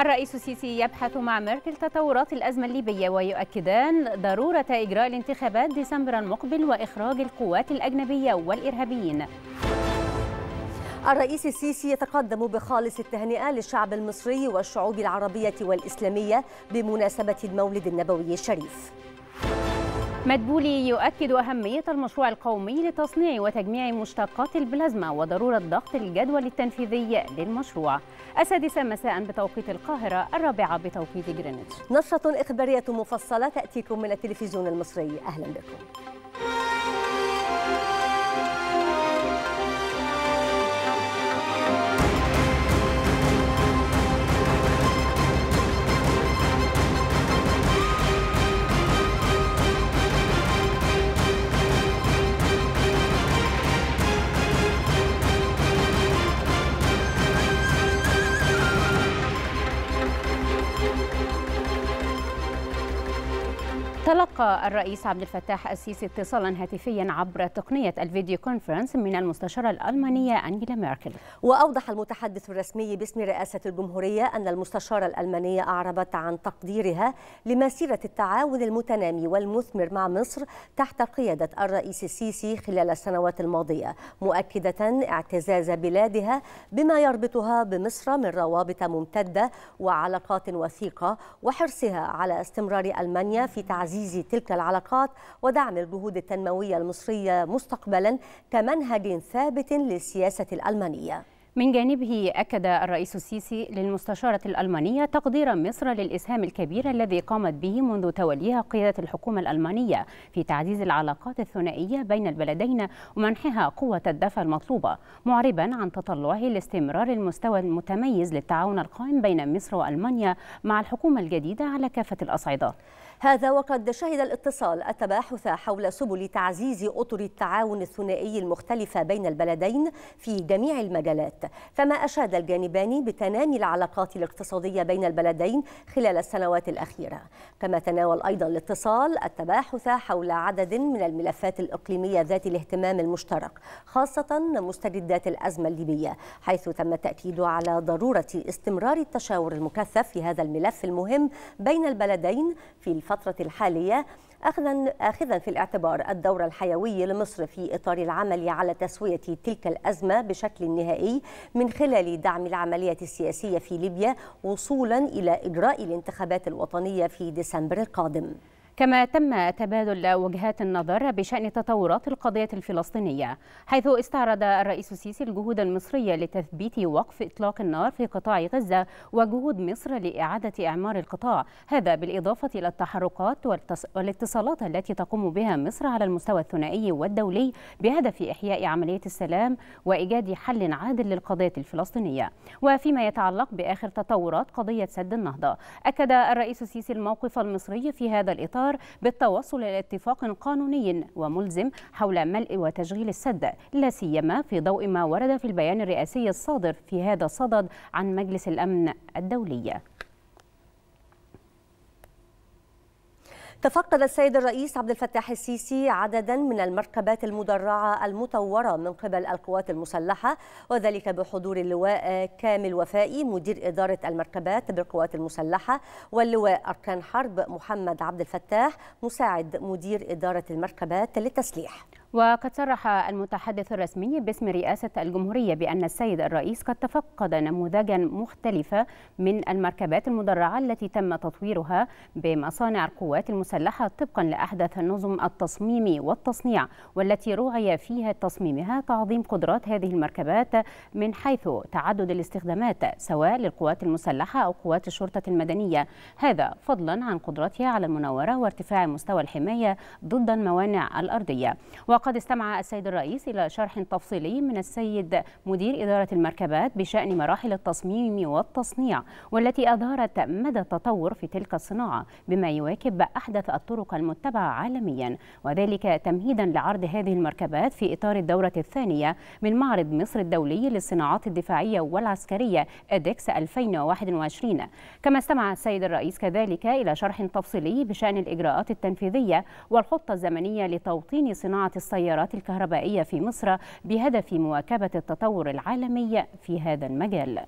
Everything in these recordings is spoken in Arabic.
الرئيس السيسي يبحث مع ميركل تطورات الأزمة الليبية ويؤكدان ضرورة إجراء الانتخابات ديسمبر المقبل وإخراج القوات الأجنبية والإرهابيين الرئيس السيسي يتقدم بخالص التهنئة للشعب المصري والشعوب العربية والإسلامية بمناسبة المولد النبوي الشريف مدبولي يؤكد أهمية المشروع القومي لتصنيع وتجميع مشتقات البلازما وضرورة ضغط الجدول التنفيذي للمشروع السادسة مساء بتوقيت القاهرة الرابعة بتوقيت جرينتش نشرة إخبارية مفصلة تأتيكم من التلفزيون المصري أهلا بكم أطلق الرئيس عبد الفتاح السيسي اتصالا هاتفيا عبر تقنية الفيديو كونفرنس من المستشارة الألمانية أنجيلا ميركل وأوضح المتحدث الرسمي باسم رئاسة الجمهورية أن المستشارة الألمانية أعربت عن تقديرها لمسيرة التعاون المتنامي والمثمر مع مصر تحت قيادة الرئيس السيسي خلال السنوات الماضية مؤكدة اعتزاز بلادها بما يربطها بمصر من روابط ممتدة وعلاقات وثيقة وحرصها على استمرار ألمانيا في تعزيز تلك العلاقات ودعم الجهود التنموية المصرية مستقبلا كمنهج ثابت للسياسة الألمانية من جانبه أكد الرئيس السيسي للمستشارة الألمانية تقدير مصر للإسهام الكبير الذي قامت به منذ توليها قيادة الحكومة الألمانية في تعزيز العلاقات الثنائية بين البلدين ومنحها قوة الدفع المطلوبة معربا عن تطلعه لاستمرار المستوى المتميز للتعاون القائم بين مصر وألمانيا مع الحكومة الجديدة على كافة الأصعدة هذا وقد شهد الاتصال التباحث حول سبل تعزيز أطر التعاون الثنائي المختلفة بين البلدين في جميع المجالات كما أشاد الجانبان بتنامي العلاقات الاقتصادية بين البلدين خلال السنوات الأخيرة كما تناول أيضا الاتصال التباحث حول عدد من الملفات الإقليمية ذات الاهتمام المشترك خاصة مستجدات الأزمة الليبية حيث تم التأكيد على ضرورة استمرار التشاور المكثف في هذا الملف المهم بين البلدين في الفترة الحالية أخذا, أخذا في الاعتبار الدور الحيوي لمصر في إطار العمل على تسوية تلك الأزمة بشكل نهائي من خلال دعم العملية السياسية في ليبيا وصولا إلى إجراء الانتخابات الوطنية في ديسمبر القادم كما تم تبادل وجهات النظر بشأن تطورات القضية الفلسطينية حيث استعرض الرئيس السيسي الجهود المصرية لتثبيت وقف إطلاق النار في قطاع غزة وجهود مصر لإعادة إعمار القطاع هذا بالإضافة إلى التحركات والاتصالات التي تقوم بها مصر على المستوى الثنائي والدولي بهدف إحياء عملية السلام وإيجاد حل عادل للقضية الفلسطينية وفيما يتعلق بآخر تطورات قضية سد النهضة أكد الرئيس السيسي الموقف المصري في هذا الإطار القطار بالتوصل إلى اتفاق قانوني وملزم حول ملء وتشغيل السد لا سيما في ضوء ما ورد في البيان الرئاسي الصادر في هذا الصدد عن مجلس الأمن الدولي تفقد السيد الرئيس عبد الفتاح السيسي عددا من المركبات المدرعة المطورة من قبل القوات المسلحة وذلك بحضور اللواء كامل وفائي مدير إدارة المركبات بالقوات المسلحة واللواء أركان حرب محمد عبد الفتاح مساعد مدير إدارة المركبات للتسليح وقد صرح المتحدث الرسمي باسم رئاسة الجمهورية بأن السيد الرئيس قد تفقد نموذجا مختلفة من المركبات المدرعة التي تم تطويرها بمصانع القوات المسلحة طبقا لأحدث نظم التصميم والتصنيع والتي رعي فيها تصميمها تعظيم قدرات هذه المركبات من حيث تعدد الاستخدامات سواء للقوات المسلحة أو قوات الشرطة المدنية هذا فضلا عن قدرتها على المناورة وارتفاع مستوى الحماية ضد الموانع الأرضية وقد استمع السيد الرئيس إلى شرح تفصيلي من السيد مدير إدارة المركبات بشأن مراحل التصميم والتصنيع والتي أظهرت مدى التطور في تلك الصناعة بما يواكب أحدث الطرق المتبعة عالميا وذلك تمهيدا لعرض هذه المركبات في إطار الدورة الثانية من معرض مصر الدولي للصناعات الدفاعية والعسكرية أدكس 2021 كما استمع السيد الرئيس كذلك إلى شرح تفصيلي بشأن الإجراءات التنفيذية والخطة الزمنية لتوطين صناعة السيارات الكهربائية في مصر بهدف مواكبة التطور العالمي في هذا المجال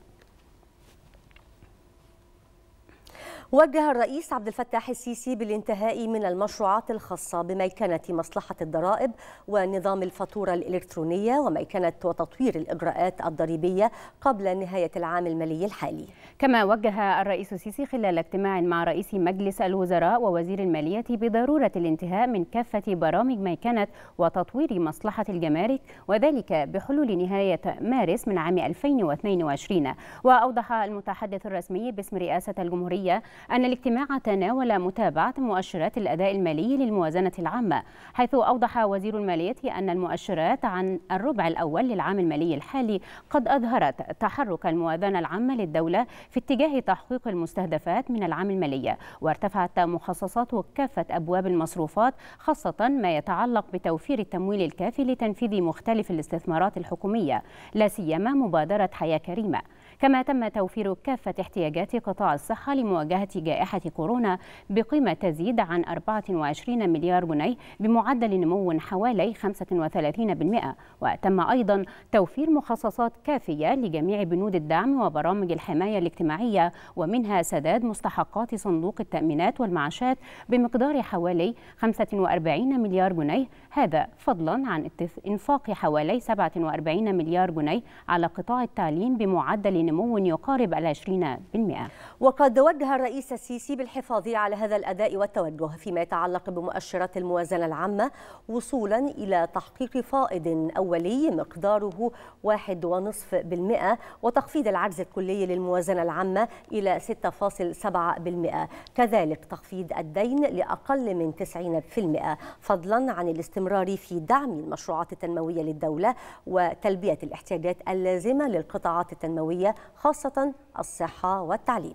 وجه الرئيس عبد الفتاح السيسي بالانتهاء من المشروعات الخاصة بميكنة مصلحة الضرائب ونظام الفاتورة الإلكترونية وميكنة وتطوير الإجراءات الضريبية قبل نهاية العام المالي الحالي كما وجه الرئيس السيسي خلال اجتماع مع رئيس مجلس الوزراء ووزير المالية بضرورة الانتهاء من كافة برامج ميكنة وتطوير مصلحة الجمارك وذلك بحلول نهاية مارس من عام 2022 وأوضح المتحدث الرسمي باسم رئاسة الجمهورية أن الاجتماع تناول متابعة مؤشرات الأداء المالي للموازنة العامة حيث أوضح وزير المالية أن المؤشرات عن الربع الأول للعام المالي الحالي قد أظهرت تحرك الموازنة العامة للدولة في اتجاه تحقيق المستهدفات من العام المالي وارتفعت مخصصات كافة أبواب المصروفات خاصة ما يتعلق بتوفير التمويل الكافي لتنفيذ مختلف الاستثمارات الحكومية لا سيما مبادرة حياة كريمة كما تم توفير كافة احتياجات قطاع الصحة لمواجهة جائحة كورونا بقيمة تزيد عن 24 مليار جنيه بمعدل نمو حوالي 35% وتم أيضا توفير مخصصات كافية لجميع بنود الدعم وبرامج الحماية الاجتماعية ومنها سداد مستحقات صندوق التأمينات والمعاشات بمقدار حوالي 45 مليار جنيه هذا فضلا عن انفاق حوالي 47 مليار جنيه على قطاع التعليم بمعدل نمو يقارب ال 20% وقد وجه الرئيس السيسي بالحفاظ على هذا الأداء والتوجه فيما يتعلق بمؤشرات الموازنة العامة وصولا إلى تحقيق فائض أولي مقداره 1.5% وتخفيض العجز الكلي للموازنة العامة إلى 6.7% كذلك تخفيض الدين لأقل من 90% فضلا عن الاستمرار في دعم المشروعات التنموية للدولة وتلبية الاحتياجات اللازمة للقطاعات التنموية خاصة الصحة والتعليم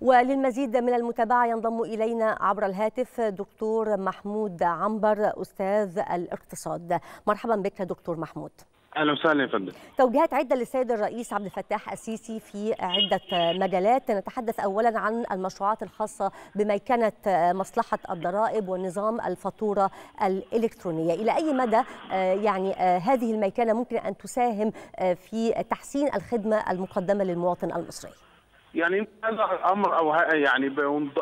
وللمزيد من المتابعة ينضم إلينا عبر الهاتف دكتور محمود عنبر أستاذ الاقتصاد مرحبا بك دكتور محمود اهلا وسهلا يا فندم توجيهات عده للسيد الرئيس عبد الفتاح السيسي في عده مجالات نتحدث اولا عن المشروعات الخاصه بميكنه مصلحه الضرائب ونظام الفاتوره الالكترونيه الى اي مدى آه، يعني آه، هذه الميكنه ممكن ان تساهم آه، في تحسين الخدمه المقدمه للمواطن المصري يعني هذا الامر او يعني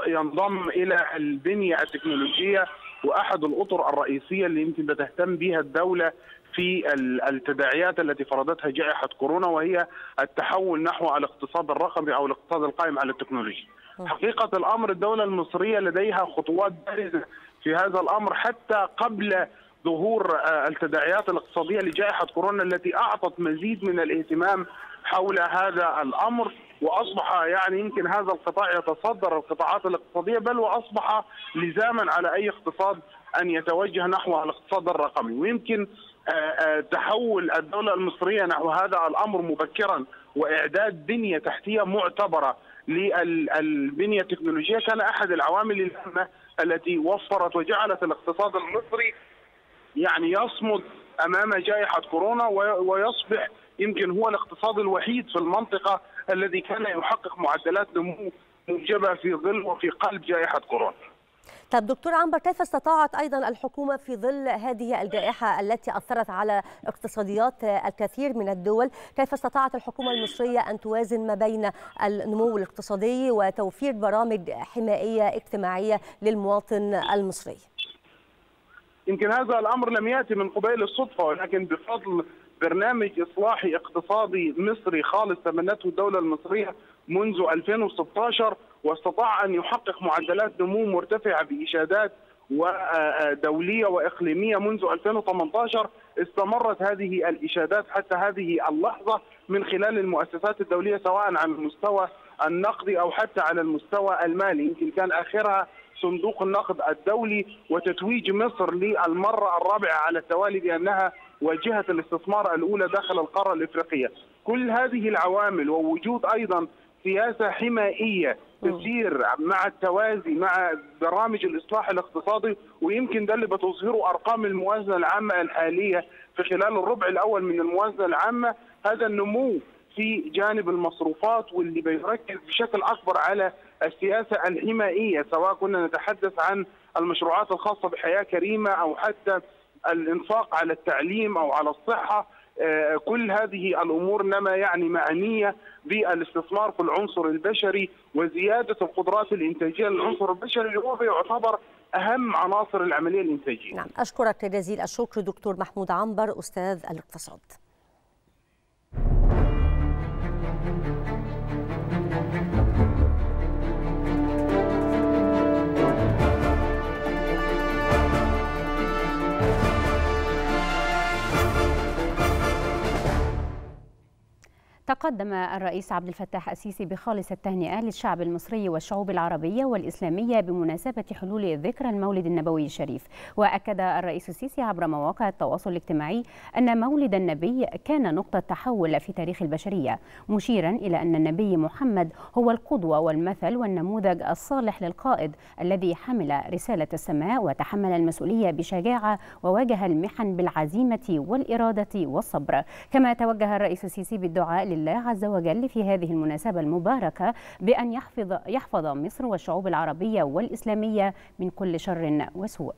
ينضم الى البنيه التكنولوجيه واحد الاطر الرئيسيه اللي يمكن بتهتم بها الدوله في التداعيات التي فرضتها جائحه كورونا وهي التحول نحو الاقتصاد الرقمي او الاقتصاد القائم على التكنولوجيا. حقيقه الامر الدوله المصريه لديها خطوات بارزه في هذا الامر حتى قبل ظهور آه، التداعيات الاقتصاديه لجائحه كورونا التي اعطت مزيد من الاهتمام حول هذا الامر واصبح يعني يمكن هذا القطاع يتصدر القطاعات الاقتصاديه بل واصبح لزاما على اي اقتصاد ان يتوجه نحو الاقتصاد الرقمي ويمكن آه، آه، تحول الدوله المصريه نحو هذا الامر مبكرا واعداد بنيه تحتيه معتبره للبنيه التكنولوجيه كان احد العوامل الهامه التي وفرت وجعلت الاقتصاد المصري يعني يصمد امام جائحه كورونا ويصبح يمكن هو الاقتصاد الوحيد في المنطقه الذي كان يحقق معدلات نمو موجبه في ظل وفي قلب جائحه كورونا. طب دكتور عنبر كيف استطاعت أيضا الحكومة في ظل هذه الجائحة التي أثرت على اقتصاديات الكثير من الدول كيف استطاعت الحكومة المصرية أن توازن ما بين النمو الاقتصادي وتوفير برامج حمائية اجتماعية للمواطن المصري يمكن هذا الأمر لم يأتي من قبيل الصدفة ولكن بفضل برنامج إصلاحي اقتصادي مصري خالص تبنته الدولة المصرية منذ 2016 واستطاع ان يحقق معدلات نمو مرتفعه باشادات ودوليه واقليميه منذ 2018 استمرت هذه الاشادات حتى هذه اللحظه من خلال المؤسسات الدوليه سواء على المستوى النقدي او حتى على المستوى المالي يمكن كان اخرها صندوق النقد الدولي وتتويج مصر للمره الرابعه على التوالي بانها واجهه الاستثمار الاولى داخل القاره الافريقيه. كل هذه العوامل ووجود ايضا سياسه حمائيه تسير مع التوازي مع برامج الاصلاح الاقتصادي ويمكن ده اللي بتظهره ارقام الموازنه العامه الحاليه في خلال الربع الاول من الموازنه العامه هذا النمو في جانب المصروفات واللي بيركز بشكل اكبر على السياسه الحمائيه سواء كنا نتحدث عن المشروعات الخاصه بحياه كريمه او حتى الانفاق على التعليم او على الصحه آه، كل هذه الامور انما يعني معنيه بالاستثمار في العنصر البشري وزياده القدرات الانتاجيه للعنصر البشري اللي هو يعتبر اهم عناصر العمليه الانتاجيه. نعم اشكرك جزيل الشكر دكتور محمود عنبر استاذ الاقتصاد. تقدم الرئيس عبد الفتاح السيسي بخالص التهنئة للشعب المصري والشعوب العربية والإسلامية بمناسبة حلول ذكرى المولد النبوي الشريف وأكد الرئيس السيسي عبر مواقع التواصل الاجتماعي أن مولد النبي كان نقطة تحول في تاريخ البشرية مشيرا إلى أن النبي محمد هو القدوة والمثل والنموذج الصالح للقائد الذي حمل رسالة السماء وتحمل المسؤولية بشجاعة وواجه المحن بالعزيمة والإرادة والصبر كما توجه الرئيس السيسي بالدعاء الله عز وجل في هذه المناسبة المباركة بأن يحفظ, يحفظ مصر والشعوب العربية والإسلامية من كل شر وسوء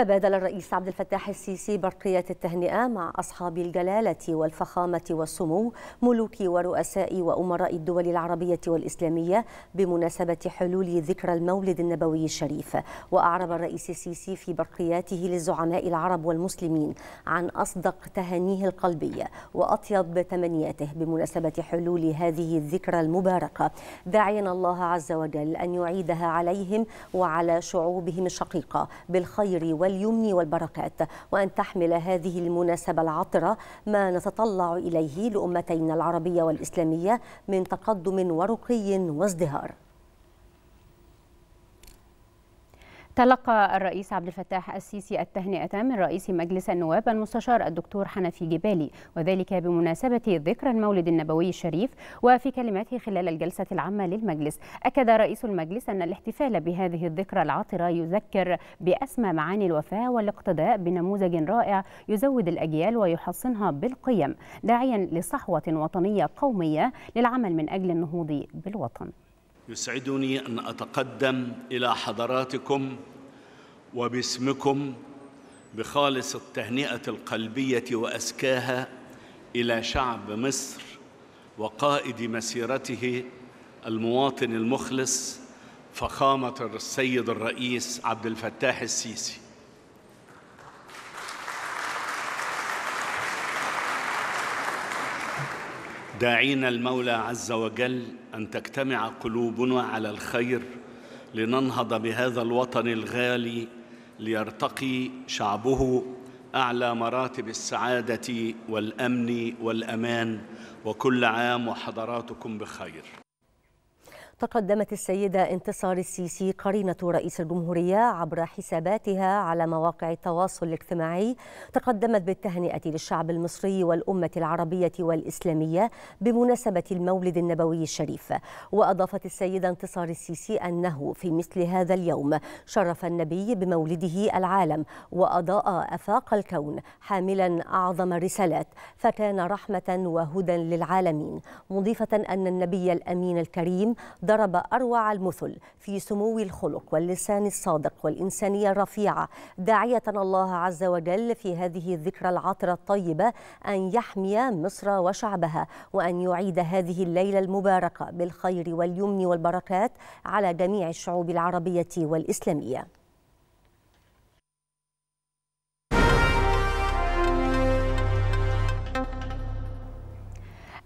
تبادل الرئيس عبد الفتاح السيسي برقية التهنئة مع أصحاب الجلالة والفخامة والسمو ملوك ورؤساء وأمراء الدول العربية والإسلامية بمناسبة حلول ذكرى المولد النبوي الشريف وأعرب الرئيس السيسي في برقياته للزعماء العرب والمسلمين عن أصدق تهانيه القلبية وأطيب تمنياته بمناسبة حلول هذه الذكرى المباركة داعيا الله عز وجل أن يعيدها عليهم وعلى شعوبهم الشقيقة بالخير وال واليمن والبركات وأن تحمل هذه المناسبة العطرة ما نتطلع إليه لأمتينا العربية والإسلامية من تقدم ورقي وازدهار تلقى الرئيس عبد الفتاح السيسي التهنئة من رئيس مجلس النواب المستشار الدكتور حنفي جبالي وذلك بمناسبة ذكرى المولد النبوي الشريف وفي كلماته خلال الجلسة العامة للمجلس أكد رئيس المجلس أن الاحتفال بهذه الذكرى العطرة يذكر بأسمى معاني الوفاة والاقتداء بنموذج رائع يزود الأجيال ويحصنها بالقيم داعيا لصحوة وطنية قومية للعمل من أجل النهوض بالوطن يسعدني ان اتقدم الى حضراتكم وباسمكم بخالص التهنئه القلبيه وازكاها الى شعب مصر وقائد مسيرته المواطن المخلص فخامه السيد الرئيس عبد الفتاح السيسي داعينا المولى عز وجل ان تجتمع قلوبنا على الخير لننهض بهذا الوطن الغالي ليرتقي شعبه اعلى مراتب السعاده والامن والامان وكل عام وحضراتكم بخير تقدمت السيدة انتصار السيسي قرينة رئيس الجمهورية عبر حساباتها على مواقع التواصل الاجتماعي تقدمت بالتهنئة للشعب المصري والأمة العربية والإسلامية بمناسبة المولد النبوي الشريف وأضافت السيدة انتصار السيسي أنه في مثل هذا اليوم شرف النبي بمولده العالم وأضاء أفاق الكون حاملا أعظم الرسالات فكان رحمة وهدى للعالمين مضيفة أن النبي الأمين الكريم ضرب أروع المثل في سمو الخلق واللسان الصادق والإنسانية الرفيعة داعية الله عز وجل في هذه الذكرى العطرة الطيبة أن يحمي مصر وشعبها وأن يعيد هذه الليلة المباركة بالخير واليمن والبركات على جميع الشعوب العربية والإسلامية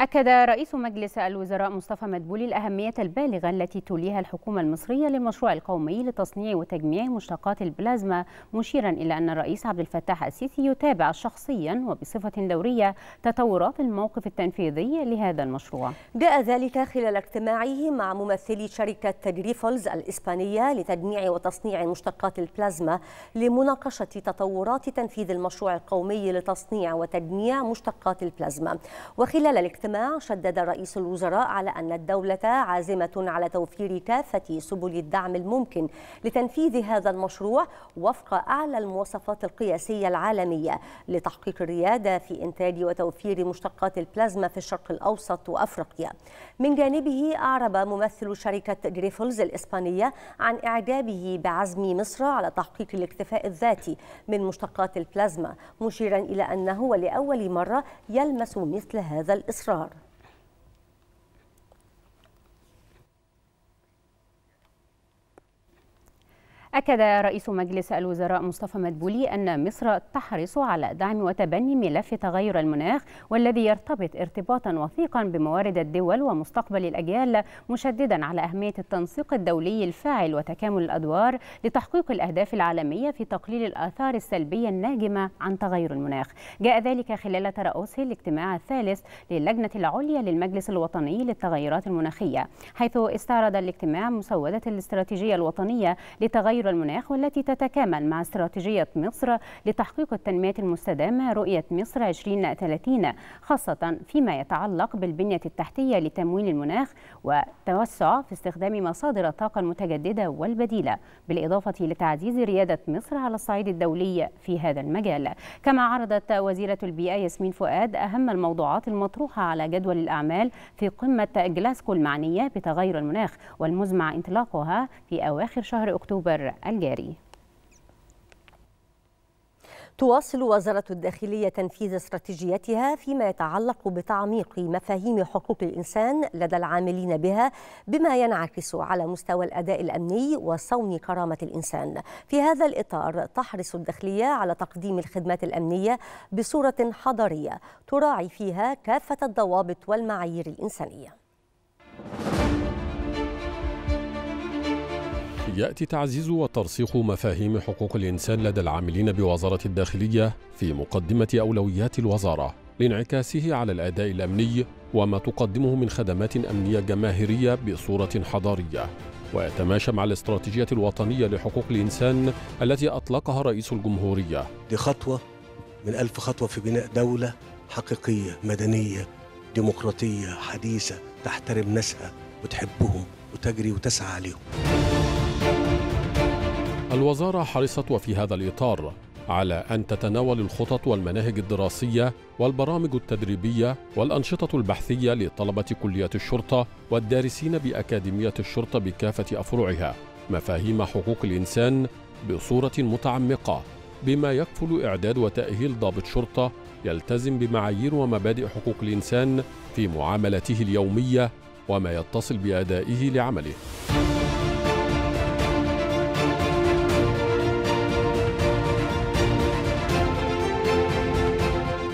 أكد رئيس مجلس الوزراء مصطفى مدبولي الأهمية البالغة التي توليها الحكومة المصرية للمشروع القومي لتصنيع وتجميع مشتقات البلازما مشيرا إلى أن الرئيس عبد الفتاح السيسي يتابع شخصيا وبصفة دورية تطورات الموقف التنفيذي لهذا المشروع جاء ذلك خلال اجتماعه مع ممثلي شركة تجريفولز الإسبانية لتجميع وتصنيع مشتقات البلازما لمناقشة تطورات تنفيذ المشروع القومي لتصنيع وتجميع مشتقات البلازما وخلال الاجتماع الاجتماع شدد رئيس الوزراء على أن الدولة عازمة على توفير كافة سبل الدعم الممكن لتنفيذ هذا المشروع وفق أعلى المواصفات القياسية العالمية لتحقيق الريادة في إنتاج وتوفير مشتقات البلازما في الشرق الأوسط وأفريقيا من جانبه أعرب ممثل شركة جريفولز الإسبانية عن إعجابه بعزم مصر على تحقيق الاكتفاء الذاتي من مشتقات البلازما مشيرا إلى أنه لأول مرة يلمس مثل هذا الإصرار error أكد رئيس مجلس الوزراء مصطفى مدبولي أن مصر تحرص على دعم وتبني ملف تغير المناخ والذي يرتبط ارتباطا وثيقا بموارد الدول ومستقبل الأجيال مشددا على أهمية التنسيق الدولي الفاعل وتكامل الأدوار لتحقيق الأهداف العالمية في تقليل الآثار السلبية الناجمة عن تغير المناخ جاء ذلك خلال ترأسه الاجتماع الثالث للجنة العليا للمجلس الوطني للتغيرات المناخية حيث استعرض الاجتماع مسودة الاستراتيجية الوطنية لتغير تغير المناخ والتي تتكامل مع استراتيجية مصر لتحقيق التنمية المستدامة رؤية مصر 2030 خاصة فيما يتعلق بالبنية التحتية لتمويل المناخ وتوسع في استخدام مصادر الطاقة المتجددة والبديلة بالإضافة لتعزيز ريادة مصر على الصعيد الدولي في هذا المجال كما عرضت وزيرة البيئة ياسمين فؤاد أهم الموضوعات المطروحة على جدول الأعمال في قمة جلاسكو المعنية بتغير المناخ والمزمع انطلاقها في أواخر شهر أكتوبر الجاري تواصل وزارة الداخلية تنفيذ استراتيجيتها فيما يتعلق بتعميق مفاهيم حقوق الإنسان لدى العاملين بها بما ينعكس على مستوى الأداء الأمني وصون كرامة الإنسان في هذا الإطار تحرص الداخلية على تقديم الخدمات الأمنية بصورة حضرية تراعي فيها كافة الضوابط والمعايير الإنسانية يأتي تعزيز وترسيخ مفاهيم حقوق الإنسان لدى العاملين بوزارة الداخلية في مقدمة أولويات الوزارة لانعكاسه على الأداء الأمني وما تقدمه من خدمات أمنية جماهيرية بصورة حضارية ويتماشى مع الاستراتيجية الوطنية لحقوق الإنسان التي أطلقها رئيس الجمهورية دي خطوة من ألف خطوة في بناء دولة حقيقية مدنية ديمقراطية حديثة تحترم ناسها وتحبهم وتجري وتسعى عليهم الوزارة حرصت وفي هذا الإطار على أن تتناول الخطط والمناهج الدراسية والبرامج التدريبية والأنشطة البحثية لطلبة كلية الشرطة والدارسين بأكاديمية الشرطة بكافة أفرعها مفاهيم حقوق الإنسان بصورة متعمقة بما يكفل إعداد وتأهيل ضابط شرطة يلتزم بمعايير ومبادئ حقوق الإنسان في معاملته اليومية وما يتصل بأدائه لعمله.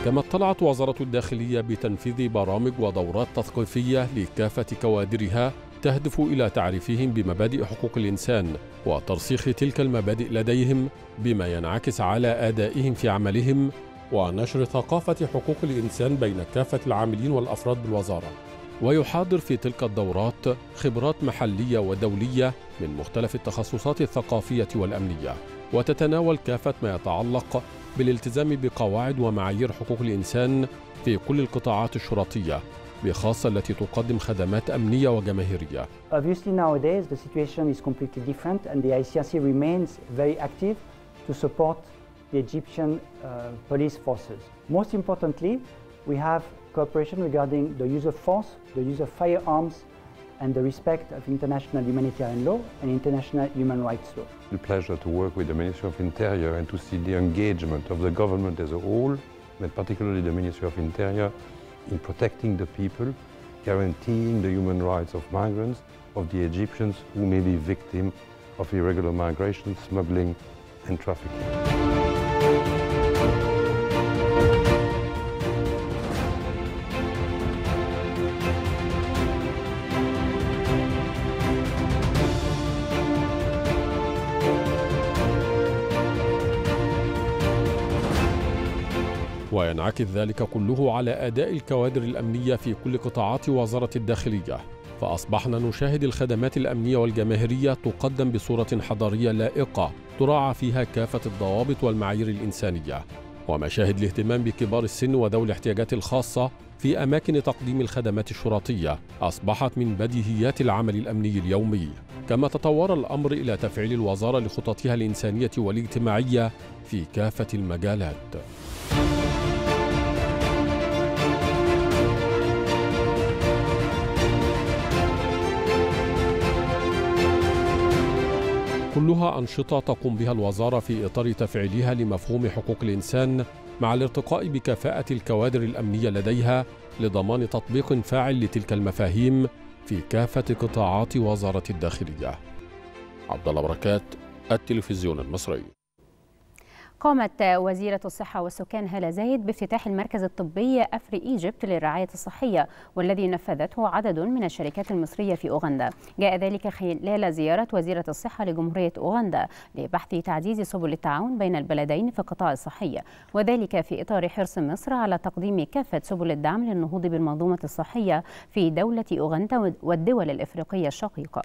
كما اطلعت وزارة الداخلية بتنفيذ برامج ودورات تثقيفية لكافة كوادرها تهدف إلى تعريفهم بمبادئ حقوق الإنسان وترسيخ تلك المبادئ لديهم بما ينعكس على أدائهم في عملهم ونشر ثقافة حقوق الإنسان بين كافة العاملين والأفراد بالوزارة ويحاضر في تلك الدورات خبرات محلية ودولية من مختلف التخصصات الثقافية والأمنية وتتناول كافة ما يتعلق بالالتزام بقواعد ومعايير حقوق الإنسان في كل القطاعات الشرطية بخاصة التي تقدم خدمات أمنية وجماهيرية. Obviously nowadays the situation is completely different and the ICRC remains very active to support the Egyptian uh, police forces. Most importantly, we have cooperation regarding the use of force, the use of firearms and the respect of international humanitarian law and international human rights law. The pleasure to work with the Ministry of Interior and to see the engagement of the government as a whole, but particularly the Ministry of Interior, in protecting the people, guaranteeing the human rights of migrants, of the Egyptians who may be victims of irregular migration, smuggling and trafficking. وينعكس ذلك كله على أداء الكوادر الأمنية في كل قطاعات وزارة الداخلية فأصبحنا نشاهد الخدمات الأمنية والجماهيرية تقدم بصورة حضارية لائقة تراعى فيها كافة الضوابط والمعايير الإنسانية ومشاهد الاهتمام بكبار السن وذوي الاحتياجات الخاصة في أماكن تقديم الخدمات الشرطية أصبحت من بديهيات العمل الأمني اليومي كما تطور الأمر إلى تفعيل الوزارة لخططها الإنسانية والاجتماعية في كافة المجالات كلها أنشطة تقوم بها الوزارة في إطار تفعيلها لمفهوم حقوق الإنسان مع الارتقاء بكفاءة الكوادر الأمنية لديها لضمان تطبيق فاعل لتلك المفاهيم في كافة قطاعات وزارة الداخلية. عبد الله بركات التلفزيون المصري قامت وزيرة الصحة والسكان هالة زايد بافتتاح المركز الطبي أفري إيجيبت للرعاية الصحية والذي نفذته عدد من الشركات المصرية في أوغندا جاء ذلك خلال زيارة وزيرة الصحة لجمهورية أوغندا لبحث تعزيز سبل التعاون بين البلدين في القطاع الصحي وذلك في إطار حرص مصر على تقديم كافة سبل الدعم للنهوض بالمنظومة الصحية في دولة أوغندا والدول الإفريقية الشقيقة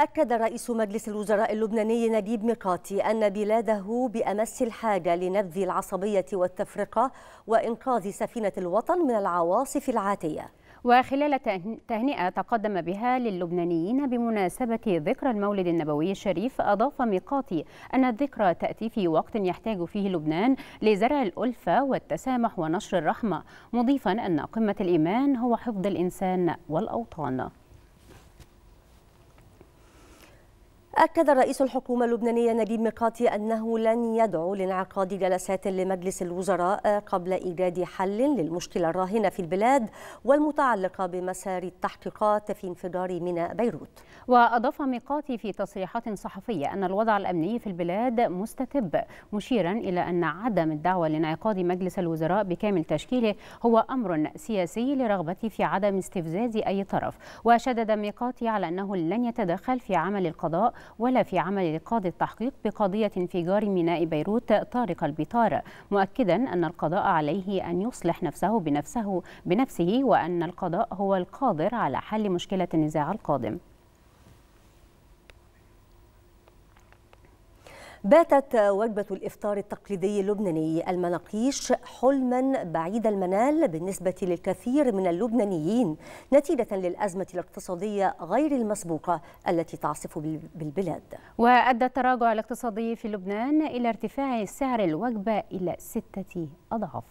أكد رئيس مجلس الوزراء اللبناني نجيب ميقاتي أن بلاده بأمس الحاجة لنبذ العصبية والتفرقة وإنقاذ سفينة الوطن من العواصف العاتية وخلال تهنئة تقدم بها للبنانيين بمناسبة ذكرى المولد النبوي الشريف أضاف ميقاتي أن الذكرى تأتي في وقت يحتاج فيه لبنان لزرع الألفة والتسامح ونشر الرحمة مضيفا أن قمة الإيمان هو حفظ الإنسان والأوطان أكد رئيس الحكومة اللبنانية نجيب ميقاتي أنه لن يدعو لانعقاد جلسات لمجلس الوزراء قبل إيجاد حل للمشكلة الراهنة في البلاد والمتعلقة بمسار التحقيقات في انفجار ميناء بيروت وأضاف ميقاتي في تصريحات صحفية أن الوضع الأمني في البلاد مستتب مشيرا إلى أن عدم الدعوة لانعقاد مجلس الوزراء بكامل تشكيله هو أمر سياسي لرغبة في عدم استفزاز أي طرف وشدد ميقاتي على أنه لن يتدخل في عمل القضاء ولا في عمل قاضي التحقيق بقضية انفجار ميناء بيروت طارق البطار مؤكدا أن القضاء عليه أن يصلح نفسه بنفسه بنفسه وأن القضاء هو القادر على حل مشكلة النزاع القادم باتت وجبة الإفطار التقليدي اللبناني المناقيش حلما بعيد المنال بالنسبة للكثير من اللبنانيين نتيجة للأزمة الاقتصادية غير المسبوقة التي تعصف بالبلاد وأدى التراجع الاقتصادي في لبنان إلى ارتفاع سعر الوجبة إلى ستة أضعاف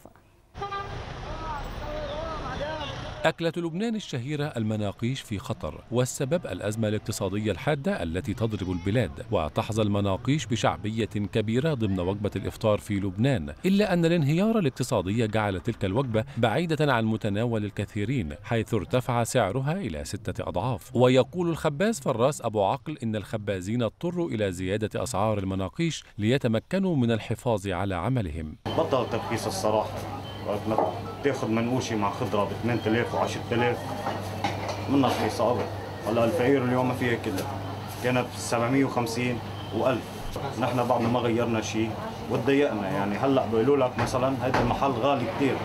أكلة لبنان الشهيرة المناقيش في خطر والسبب الأزمة الاقتصادية الحادة التي تضرب البلاد وتحظى المناقيش بشعبية كبيرة ضمن وجبة الإفطار في لبنان إلا أن الانهيار الاقتصادي جعل تلك الوجبة بعيدة عن متناول الكثيرين حيث ارتفع سعرها إلى ستة أضعاف ويقول الخباز فراس أبو عقل إن الخبازين اضطروا إلى زيادة أسعار المناقيش ليتمكنوا من الحفاظ على عملهم بطل تركيز الصراحة ما تاخد منقوشه مع خضره ب 8000 و 10000 منها رخيصه ابدا هلا الفقير اليوم ما فيها كلها كانت 750 و1000 نحن بعد ما غيرنا شيء وتضايقنا يعني هلا بيقولوا لك مثلا هذا المحل غالي كثير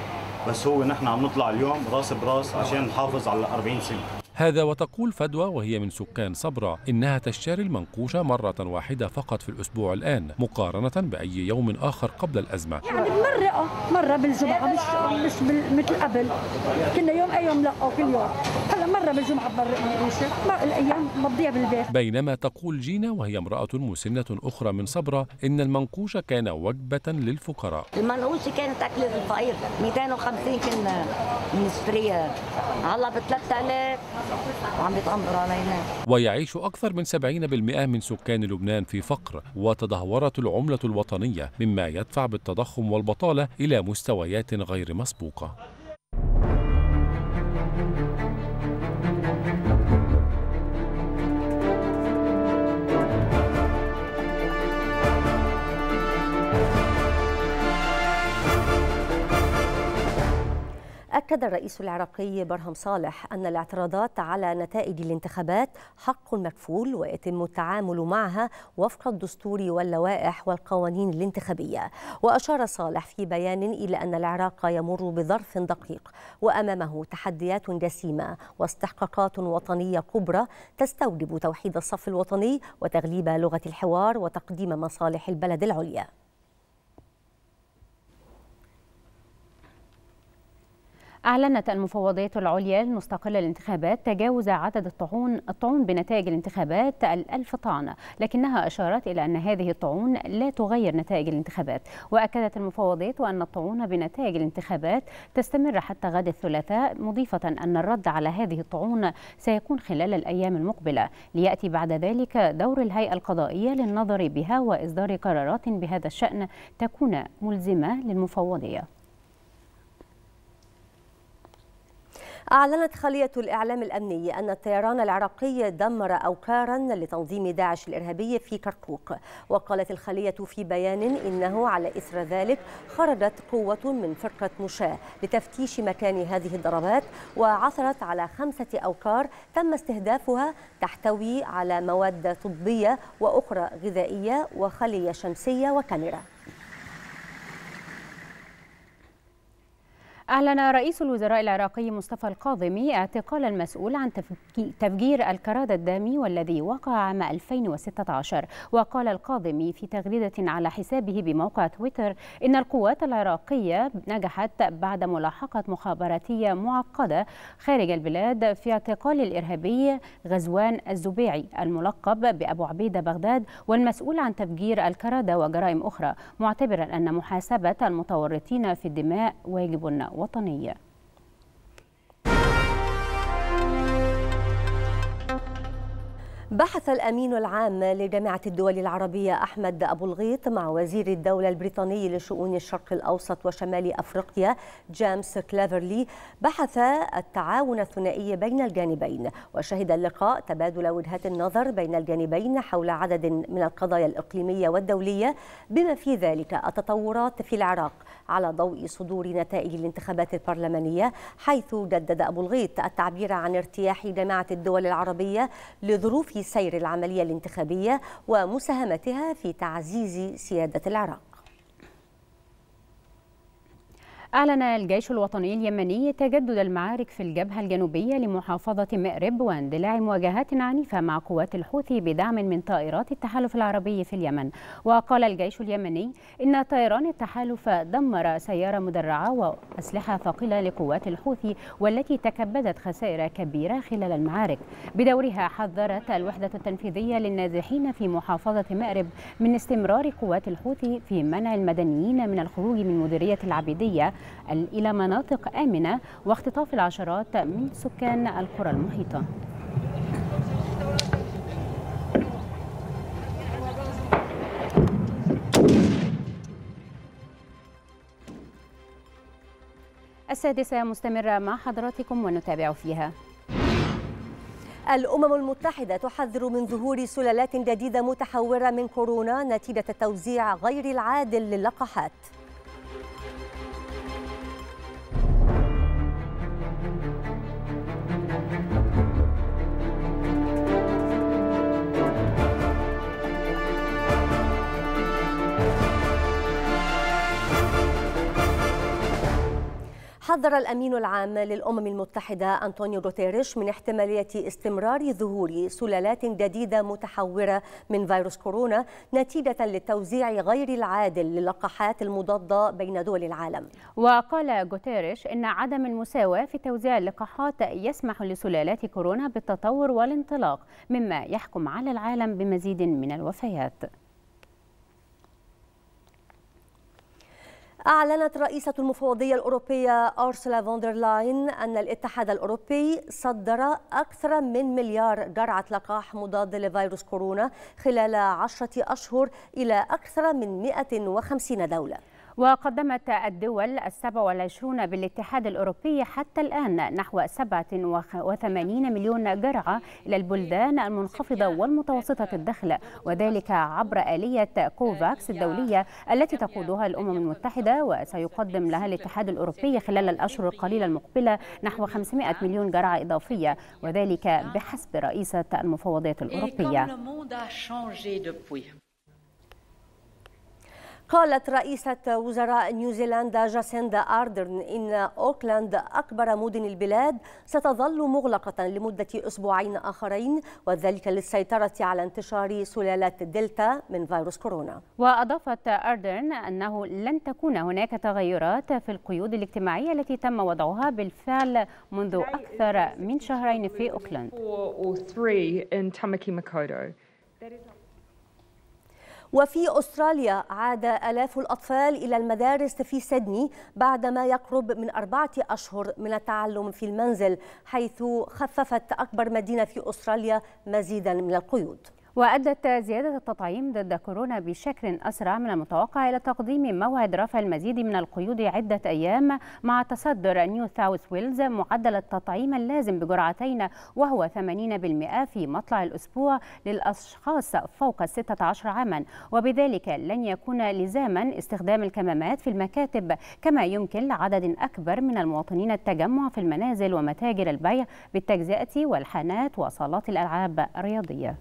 بس هو نحن عم نطلع اليوم راس براس عشان نحافظ على 40 سنه هذا وتقول فدوى وهي من سكان صبرا إنها تشتري المنقوشة مرة واحدة فقط في الأسبوع الآن مقارنة بأي يوم آخر قبل الأزمة يعني مرة آه، مرة بالجمعة مش مش مثل قبل كنا يوم أي يوم لا كل يوم هلا مرة بالجمعة بمرق منقوشة ما الأيام ما تضيع بالبيت بينما تقول جينا وهي امرأة مسنة أخرى من صبرة إن المنقوش كان وجبة للفقراء المنقوش كانت أكل الفقير 250 كنا مصرية هلا ب 3000 وعم بيتأمر علينا ويعيش أكثر من 70% من سكان لبنان في فقر وتدهورت العملة الوطنية مما يدفع بالتضخم والبطالة إلى مستويات غير مسبوقة أكد الرئيس العراقي برهم صالح أن الاعتراضات على نتائج الانتخابات حق مكفول ويتم التعامل معها وفق الدستور واللوائح والقوانين الانتخابية وأشار صالح في بيان إلى أن العراق يمر بظرف دقيق وأمامه تحديات جسيمة واستحقاقات وطنية كبرى تستوجب توحيد الصف الوطني وتغليب لغة الحوار وتقديم مصالح البلد العليا أعلنت المفوضية العليا المستقلة للانتخابات تجاوز عدد الطعون الطعون بنتائج الانتخابات الألف طعن لكنها أشارت إلى أن هذه الطعون لا تغير نتائج الانتخابات وأكدت المفوضية أن الطعون بنتائج الانتخابات تستمر حتى غد الثلاثاء مضيفة أن الرد على هذه الطعون سيكون خلال الأيام المقبلة ليأتي بعد ذلك دور الهيئة القضائية للنظر بها وإصدار قرارات بهذا الشأن تكون ملزمة للمفوضية أعلنت خلية الإعلام الأمني أن الطيران العراقي دمر أوكارا لتنظيم داعش الإرهابي في كركوك وقالت الخلية في بيان إنه على إثر ذلك خرجت قوة من فرقة مشاة لتفتيش مكان هذه الضربات وعثرت على خمسة أوكار تم استهدافها تحتوي على مواد طبية وأخرى غذائية وخلية شمسية وكاميرا أعلن رئيس الوزراء العراقي مصطفى القاضمي اعتقال المسؤول عن تفجير الكرادة الدامي والذي وقع عام 2016 وقال القاضمي في تغريدة على حسابه بموقع تويتر إن القوات العراقية نجحت بعد ملاحقة مخابراتية معقدة خارج البلاد في اعتقال الإرهابي غزوان الزبيعي الملقب بأبو عبيدة بغداد والمسؤول عن تفجير الكرادة وجرائم أخرى معتبرا أن محاسبة المتورطين في الدماء واجب وطنية بحث الأمين العام لجامعة الدول العربية أحمد أبو الغيط مع وزير الدولة البريطاني لشؤون الشرق الأوسط وشمال أفريقيا جيمس كلافرلي بحث التعاون الثنائي بين الجانبين وشهد اللقاء تبادل وجهات النظر بين الجانبين حول عدد من القضايا الإقليمية والدولية بما في ذلك التطورات في العراق على ضوء صدور نتائج الانتخابات البرلمانية حيث جدد أبو الغيط التعبير عن ارتياح جامعة الدول العربية لظروف سير العملية الانتخابية ومساهمتها في تعزيز سيادة العراق أعلن الجيش الوطني اليمني تجدد المعارك في الجبهة الجنوبية لمحافظة مأرب واندلاع مواجهات عنيفة مع قوات الحوثي بدعم من طائرات التحالف العربي في اليمن وقال الجيش اليمني إن طيران التحالف دمر سيارة مدرعة وأسلحة ثقيلة لقوات الحوثي والتي تكبدت خسائر كبيرة خلال المعارك بدورها حذرت الوحدة التنفيذية للنازحين في محافظة مأرب من استمرار قوات الحوثي في منع المدنيين من الخروج من مديرية العبيدية إلى مناطق آمنة واختطاف العشرات من سكان القرى المحيطة السادسة مستمرة مع حضراتكم ونتابع فيها الأمم المتحدة تحذر من ظهور سلالات جديدة متحورة من كورونا نتيجة التوزيع غير العادل للقاحات حذر الأمين العام للأمم المتحدة أنطونيو غوتيريش من احتمالية استمرار ظهور سلالات جديدة متحورة من فيروس كورونا نتيجة للتوزيع غير العادل للقاحات المضادة بين دول العالم وقال غوتيريش إن عدم المساواة في توزيع اللقاحات يسمح لسلالات كورونا بالتطور والانطلاق مما يحكم على العالم بمزيد من الوفيات أعلنت رئيسة المفوضية الأوروبية أرسلا فوندرلاين أن الاتحاد الأوروبي صدر أكثر من مليار جرعة لقاح مضاد لفيروس كورونا خلال عشرة أشهر إلى أكثر من 150 دولة وقدمت الدول السبع والعشرون بالاتحاد الأوروبي حتى الآن نحو 87 مليون جرعة إلى البلدان المنخفضة والمتوسطة الدخل وذلك عبر آلية كوفاكس الدولية التي تقودها الأمم المتحدة وسيقدم لها الاتحاد الأوروبي خلال الأشهر القليلة المقبلة نحو 500 مليون جرعة إضافية وذلك بحسب رئيسة المفوضية الأوروبية. قالت رئيسة وزراء نيوزيلندا جاسيندا آردرن إن أوكلاند أكبر مدن البلاد ستظل مغلقة لمدة أسبوعين آخرين وذلك للسيطرة على انتشار سلالات دلتا من فيروس كورونا وأضافت آردرن أنه لن تكون هناك تغيرات في القيود الاجتماعية التي تم وضعها بالفعل منذ أكثر من شهرين في أوكلاند وفي أستراليا عاد آلاف الأطفال إلى المدارس في سيدني بعدما يقرب من أربعة أشهر من التعلم في المنزل حيث خففت أكبر مدينة في أستراليا مزيدا من القيود وأدت زيادة التطعيم ضد كورونا بشكل أسرع من المتوقع إلى تقديم موعد رفع المزيد من القيود عدة أيام مع تصدر نيو ساوث ويلز معدل التطعيم اللازم بجرعتين وهو 80% في مطلع الأسبوع للأشخاص فوق 16 عاما وبذلك لن يكون لزاما استخدام الكمامات في المكاتب كما يمكن لعدد أكبر من المواطنين التجمع في المنازل ومتاجر البيع بالتجزئة والحانات وصالات الألعاب الرياضية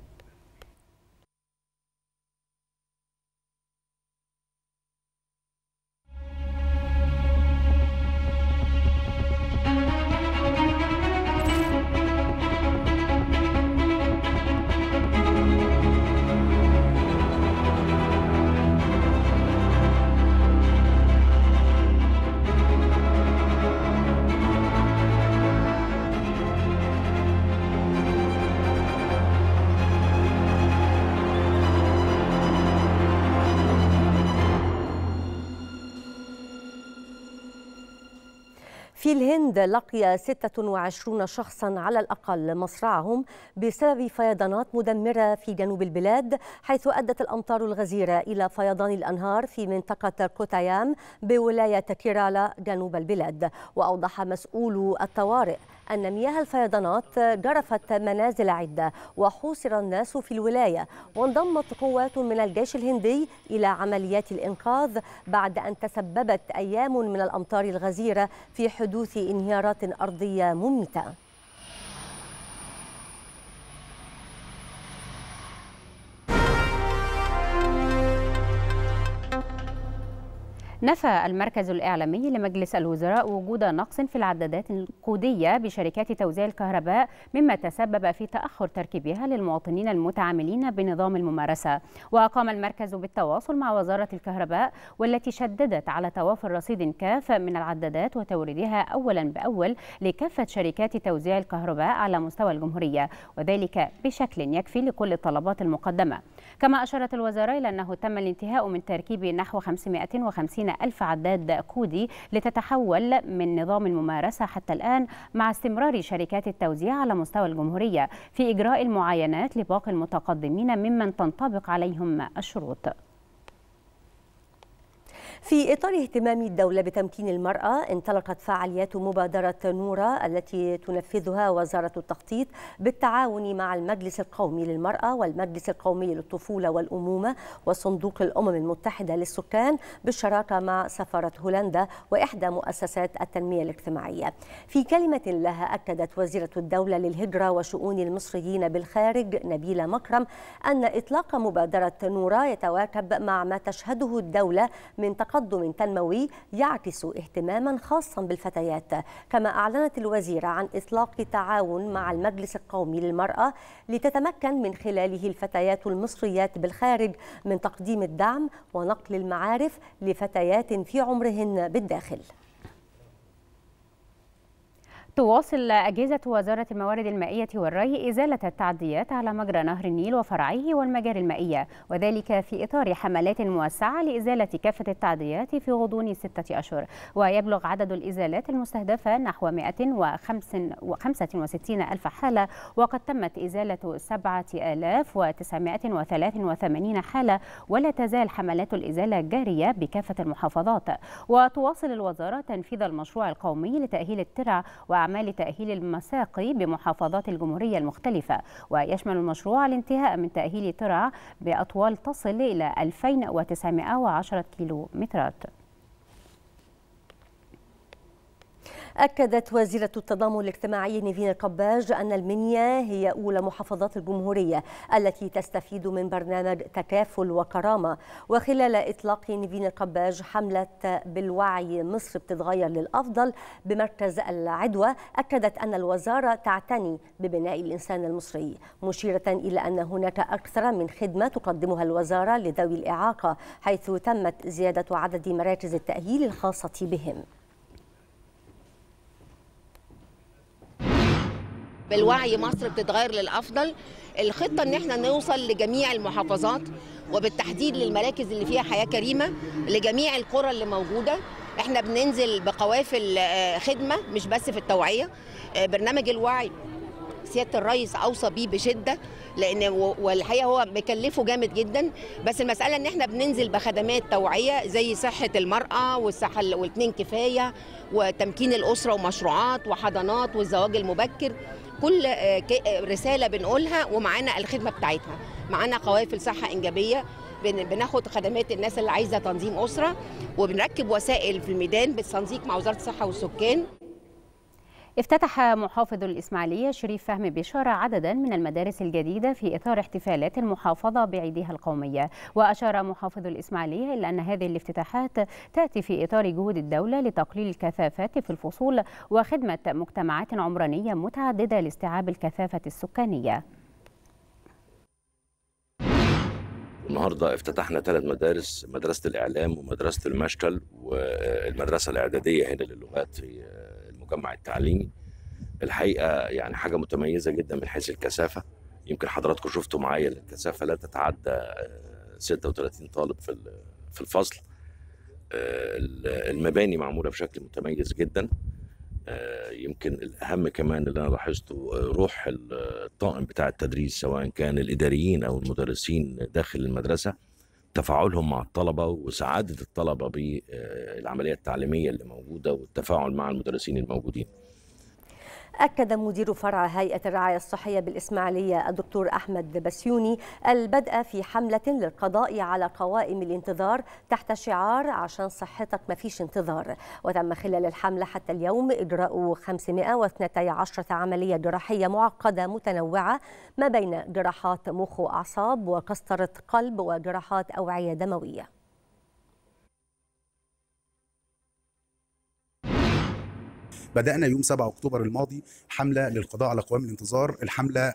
في الهند لقي 26 شخصا على الأقل مصرعهم بسبب فيضانات مدمرة في جنوب البلاد حيث أدت الأمطار الغزيرة إلى فيضان الأنهار في منطقة كوتايام بولاية كيرالا جنوب البلاد وأوضح مسؤول الطوارئ أن مياه الفيضانات جرفت منازل عدة وحوصر الناس في الولاية وانضمت قوات من الجيش الهندي إلى عمليات الإنقاذ بعد أن تسببت أيام من الأمطار الغزيرة في حدوث انهيارات أرضية مميتة نفى المركز الإعلامي لمجلس الوزراء وجود نقص في العدادات القودية بشركات توزيع الكهرباء مما تسبب في تأخر تركيبها للمواطنين المتعاملين بنظام الممارسة وأقام المركز بالتواصل مع وزارة الكهرباء والتي شددت على توافر رصيد كاف من العدادات وتوريدها أولا بأول لكافة شركات توزيع الكهرباء على مستوى الجمهورية وذلك بشكل يكفي لكل الطلبات المقدمة كما أشارت الوزارة إلى أنه تم الانتهاء من تركيب نحو 550 ألف عداد كودي لتتحول من نظام الممارسة حتى الآن مع استمرار شركات التوزيع على مستوى الجمهورية في إجراء المعاينات لباقي المتقدمين ممن تنطبق عليهم الشروط في إطار اهتمام الدولة بتمكين المرأة انطلقت فعاليات مبادرة نورة التي تنفذها وزارة التخطيط بالتعاون مع المجلس القومي للمرأة والمجلس القومي للطفولة والأمومة وصندوق الأمم المتحدة للسكان بالشراكة مع سفارة هولندا وإحدى مؤسسات التنمية الاجتماعية في كلمة لها أكدت وزيرة الدولة للهجرة وشؤون المصريين بالخارج نبيلة مكرم أن إطلاق مبادرة نورة يتواكب مع ما تشهده الدولة من تقدم تقدم تنموي يعكس اهتماما خاصا بالفتيات كما أعلنت الوزيرة عن إطلاق تعاون مع المجلس القومي للمرأة لتتمكن من خلاله الفتيات المصريات بالخارج من تقديم الدعم ونقل المعارف لفتيات في عمرهن بالداخل تواصل أجهزة وزارة الموارد المائية والري إزالة التعديات على مجرى نهر النيل وفرعيه والمجاري المائية وذلك في إطار حملات موسعة لإزالة كافة التعديات في غضون ستة أشهر ويبلغ عدد الإزالات المستهدفة نحو 165 ألف حالة وقد تمت إزالة 7983 حالة ولا تزال حملات الإزالة جارية بكافة المحافظات وتواصل الوزارة تنفيذ المشروع القومي لتأهيل الترع و أعمال تأهيل المساقي بمحافظات الجمهورية المختلفة ويشمل المشروع الانتهاء من تأهيل ترع بأطوال تصل إلى 2910 كيلومترات أكدت وزيرة التضامن الاجتماعي نيفين القباج أن المنيا هي أولى محافظات الجمهورية التي تستفيد من برنامج تكافل وكرامة وخلال إطلاق نيفين القباج حملة بالوعي مصر بتتغير للأفضل بمركز العدوى أكدت أن الوزارة تعتني ببناء الإنسان المصري مشيرة إلى أن هناك أكثر من خدمة تقدمها الوزارة لذوي الإعاقة حيث تمت زيادة عدد مراكز التأهيل الخاصة بهم بالوعي مصر بتتغير للافضل الخطه ان احنا نوصل لجميع المحافظات وبالتحديد للمراكز اللي فيها حياه كريمه لجميع القرى اللي موجوده احنا بننزل بقوافل آه، خدمه مش بس في التوعيه آه، برنامج الوعي سياده الرئيس اوصى بيه بشده لان والحقيقه هو مكلفه جامد جدا بس المساله ان احنا بننزل بخدمات توعيه زي صحه المراه والصحه والاثنين كفايه وتمكين الاسره ومشروعات وحضانات والزواج المبكر كل آه، آه، رساله بنقولها ومعانا الخدمه بتاعتها معانا قوافل صحه انجابيه بناخد خدمات الناس اللي عايزه تنظيم اسره وبنركب وسائل في الميدان بالتنسيق مع وزاره الصحه والسكان افتتح محافظ الإسماعيلية شريف فهم بشارة عددا من المدارس الجديدة في إطار احتفالات المحافظة بعيدها القومية وأشار محافظ الإسماعيلية إلى أن هذه الافتتاحات تأتي في إطار جهود الدولة لتقليل الكثافات في الفصول وخدمة مجتمعات عمرانية متعددة لاستيعاب الكثافة السكانية النهارده افتتحنا ثلاث مدارس مدرسه الاعلام ومدرسه المشكل والمدرسه الاعداديه هنا للغات في المجتمع التعليمي الحقيقه يعني حاجه متميزه جدا من حيث الكثافه يمكن حضراتكم شفتوا معايا الكثافه لا تتعدى 36 آه، طالب في في الفصل آه، المباني معموله بشكل متميز جدا آه، يمكن الاهم كمان اللي انا لاحظته روح الطاقم بتاع التدريس سواء كان الاداريين او المدرسين داخل المدرسه تفاعلهم مع الطلبة وسعادة الطلبة بالعملية التعليمية اللي موجودة والتفاعل مع المدرسين الموجودين أكد مدير فرع هيئة الرعاية الصحية بالإسماعيلية الدكتور أحمد بسيوني البدء في حملة للقضاء على قوائم الانتظار تحت شعار عشان صحتك ما فيش انتظار وتم خلال الحملة حتى اليوم إجراء 512 عملية جراحية معقدة متنوعة ما بين جراحات مخ وأعصاب وقسطرة قلب وجراحات أوعية دموية بدانا يوم 7 اكتوبر الماضي حمله للقضاء على قوام الانتظار الحمله آه،